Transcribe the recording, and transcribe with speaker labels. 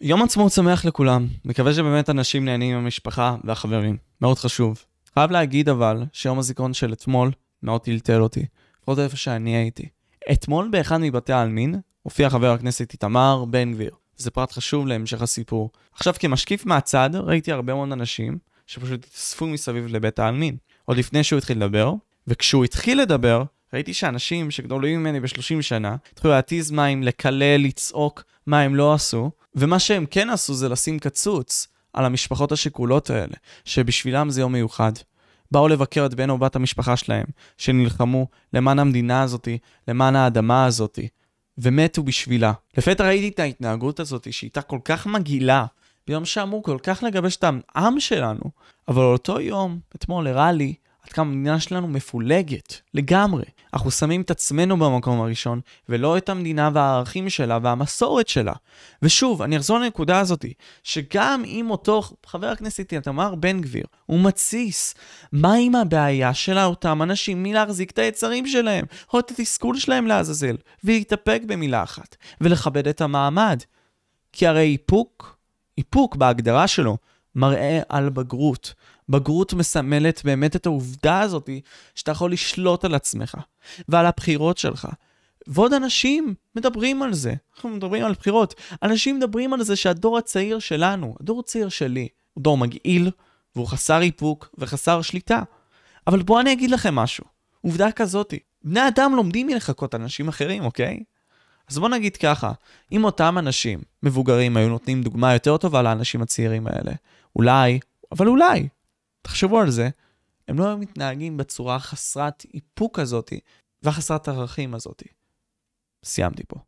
Speaker 1: יום עצמאות שמח לכולם. מקווה שבאמת אנשים נהנים עם המשפחה והחברים. מאוד חשוב. חייב להגיד אבל, שיום הזיכרון של אתמול מאוד טלטל אותי. לפחות איפה שאני הייתי. אתמול באחד מבתי העלמין הופיע חבר הכנסת איתמר בן גביר. זה פרט חשוב להמשך הסיפור. עכשיו כמשקיף מהצד, ראיתי הרבה מאוד אנשים שפשוט התאספו מסביב לבית העלמין. עוד לפני שהוא התחיל לדבר, וכשהוא התחיל לדבר, ראיתי שאנשים שגדולים ממני ב-30 שנה, התחילו להתיז מים, לקלל, לצעוק מה הם לא עשו, ומה שהם כן עשו זה לשים קצוץ על המשפחות השכולות האלה, שבשבילם זה יום מיוחד. באו לבקר את בן או בת המשפחה שלהם, שנלחמו למען המדינה הזאתי, למען האדמה הזאתי, ומתו בשבילה. לפתע ראיתי את ההתנהגות הזאתי, שהייתה כל כך מגעילה, ביום שאמור כל כך לגבש את העם שלנו, אבל אותו יום, אתמול הראה לי, עד כמה המדינה שלנו מפולגת לגמרי. אנחנו שמים את עצמנו במקום הראשון, ולא את המדינה והערכים שלה והמסורת שלה. ושוב, אני אחזור לנקודה הזאתי, שגם אם אותו חבר הכנסת איתמר בן גביר הוא מתסיס, מה עם הבעיה של אותם אנשים מלהחזיק את היצרים שלהם, או את התסכול שלהם לעזאזל, ולהתאפק במילה אחת, ולכבד את המעמד? כי הרי איפוק, איפוק בהגדרה שלו, מראה על בגרות. בגרות מסמלת באמת את העובדה הזאת שאתה יכול לשלוט על עצמך ועל הבחירות שלך. ועוד אנשים מדברים על זה. אנחנו מדברים על בחירות. אנשים מדברים על זה שהדור הצעיר שלנו, הדור הצעיר שלי, הוא דור מגעיל, והוא חסר איפוק וחסר שליטה. אבל בואו אני אגיד לכם משהו. עובדה כזאתי, בני אדם לומדים מלחקות אנשים אחרים, אוקיי? אז בוא נגיד ככה, אם אותם אנשים מבוגרים היו נותנים דוגמה יותר טובה לאנשים הצעירים האלה, אולי, אבל אולי, תחשבו על זה, הם לא היו מתנהגים בצורה חסרת איפוק הזאתי והחסרת ערכים הזאתי. סיימתי פה.